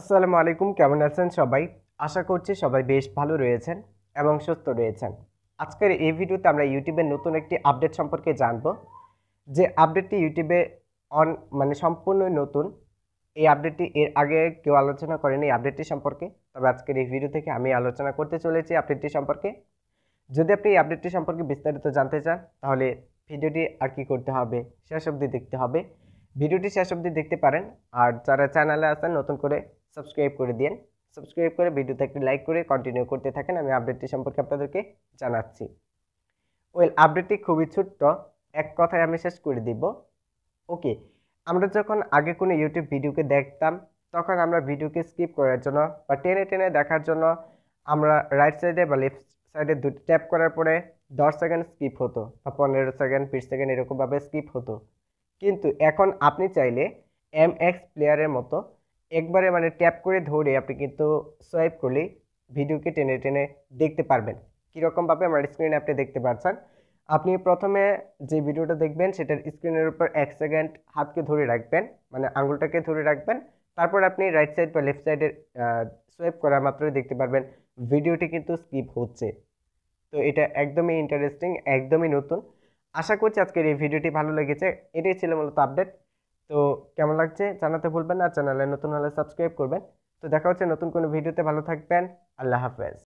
আসসালামু আলাইকুম কেমন আছেন সবাই আশা করছি সবাই বেশ ভালো রয়েছেন এবং সুস্থ রয়েছেন আজকের এই ভিডিওতে আমরা ইউটিউবের নতুন একটি আপডেট সম্পর্কে জানব যে আপডেটটি ইউটিউবে অন মানে সম্পূর্ণ নতুন এই আপডেটটি এর আগে কেউ আলোচনা করেনি এই আপডেটটি সম্পর্কে তবে আজকের এই ভিডিও থেকে আমি আলোচনা করতে চলেছি আপডেটটি সম্পর্কে যদি আপনি এই আপডেটটি সম্পর্কে বিস্তারিত জানতে চান তাহলে ভিডিওটি আর কি করতে হবে শেষ অবধি দেখতে হবে ভিডিওটি শেষ অবধি দেখতে পারেন আর যারা চ্যানেলে আছেন নতুন করে সাবস্ক্রাইব করে দিন সাবস্ক্রাইব করে ভিডিওতে একটি লাইক করে কন্টিনিউ করতে থাকেন আমি আপডেটটি সম্পর্কে আপনাদেরকে জানাচ্ছি ওয়েল আপডেটটি খুবই ছোট্ট এক কথায় আমি শেষ করে দিব ওকে আমরা যখন আগে কোনো ইউটিউব ভিডিওকে দেখতাম তখন আমরা ভিডিওকে স্কিপ করার জন্য বা টেনে টেনে দেখার জন্য আমরা রাইট সাইডে বা লেফট সাইডে দুটি ট্যাপ করার পরে দশ সেকেন্ড স্কিপ হতো বা পনেরো সেকেন্ড বিশ সেকেন্ড এরকমভাবে স্কিপ হতো কিন্তু এখন আপনি চাইলে এম এক্স প্লেয়ারের মতো একবারে মানে ট্যাপ করে ধরে আপনি কিন্তু সোয়াইপ করলে ভিডিওকে টেনে টেনে দেখতে পারবেন কীরকমভাবে আমার স্ক্রিনে আপনি দেখতে পারছেন আপনি প্রথমে যে ভিডিওটা দেখবেন সেটার স্ক্রিনের উপর এক সেকেন্ড হাতকে ধরে রাখবেন মানে আঙুলটাকে ধরে রাখবেন তারপর আপনি রাইট সাইড বা লেফট সাইডের সোয়াইপ করা মাত্রই দেখতে পারবেন ভিডিওটি কিন্তু স্কিপ হচ্ছে তো এটা একদমই ইন্টারেস্টিং একদমই নতুন আশা করছি আজকের এই ভিডিওটি ভালো লেগেছে এটাই ছিল মূলত আপডেট তো কেমন লাগছে জানাতে ভুলবেন না চ্যানেলে নতুন হলে সাবস্ক্রাইব করবেন তো দেখা হচ্ছে নতুন কোনো ভিডিওতে ভালো থাকবেন আল্লাহ হাফেজ